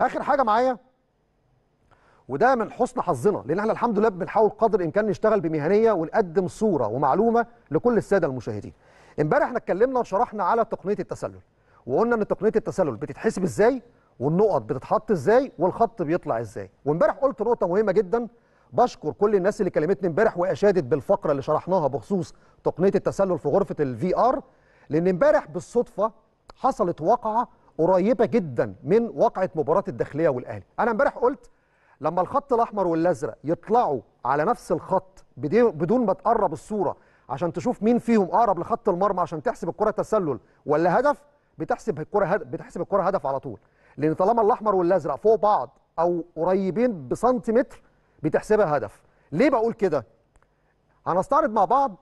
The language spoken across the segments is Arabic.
اخر حاجه معايا وده من حسن حظنا لان احنا الحمد لله بنحاول قدر الامكان نشتغل بمهنيه ونقدم صوره ومعلومه لكل الساده المشاهدين امبارح احنا اتكلمنا وشرحنا على تقنيه التسلل وقلنا ان تقنيه التسلل بتتحسب ازاي والنقط بتتحط ازاي والخط بيطلع ازاي وامبارح قلت نقطه مهمه جدا بشكر كل الناس اللي كلمتني امبارح واشادت بالفقره اللي شرحناها بخصوص تقنيه التسلل في غرفه الفي ار لان امبارح بالصدفه حصلت واقعه قريبه جدا من واقعه مباراه الداخليه والاهلي انا امبارح قلت لما الخط الاحمر والازرق يطلعوا على نفس الخط بدون ما تقرب الصوره عشان تشوف مين فيهم اقرب لخط المرمى عشان تحسب الكره تسلل ولا هدف بتحسب الكره هدف بتحسب الكره هدف على طول لان طالما الاحمر والازرق فوق بعض او قريبين بسنتيمتر بتحسبها هدف ليه بقول كده هنستعرض مع بعض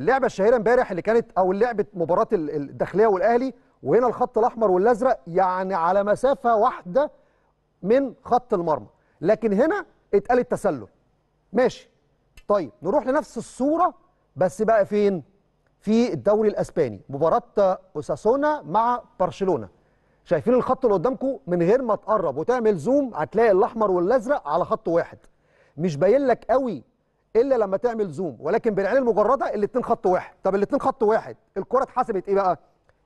اللعبه الشهيره امبارح اللي كانت او لعبه مباراه الداخليه والاهلي وهنا الخط الاحمر والازرق يعني على مسافه واحده من خط المرمى لكن هنا اتقال التسلل ماشي طيب نروح لنفس الصوره بس بقى فين في الدوري الاسباني مباراه اوساسونا مع برشلونه شايفين الخط اللي قدامكم من غير ما تقرب وتعمل زوم هتلاقي الاحمر والازرق على خط واحد مش باين لك قوي الا لما تعمل زوم ولكن بالعين المجرده الاثنين خط واحد طب الاثنين خط واحد الكره اتحسبت ايه بقى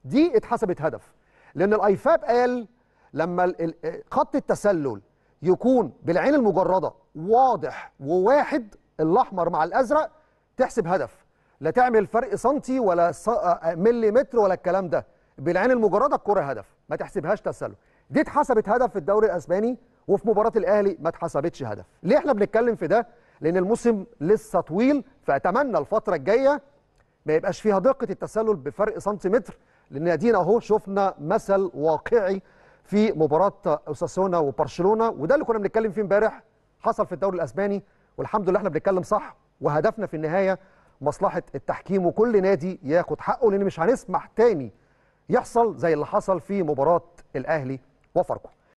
دي اتحسبت هدف لان الايفاب قال لما خط التسلل يكون بالعين المجرده واضح وواحد الاحمر مع الازرق تحسب هدف لا تعمل فرق سنتي ولا آه، آه، ملي متر ولا الكلام ده بالعين المجرده الكره هدف ما تحسبهاش تسلل دي اتحسبت هدف في الدوري الاسباني وفي مباراه الاهلي ما اتحسبتش هدف ليه احنا بنتكلم في ده لان الموسم لسه طويل فاتمنى الفتره الجايه ما يبقاش فيها دقه التسلل بفرق سنتيمتر لان ادينا اهو شفنا مثل واقعي في مباراه اوساسونا وبرشلونه وده اللي كنا بنتكلم فيه امبارح حصل في الدوري الاسباني والحمد لله احنا بنتكلم صح وهدفنا في النهايه مصلحه التحكيم وكل نادي ياخد حقه لان مش هنسمح تاني يحصل زي اللي حصل في مباراه الاهلي وفاركو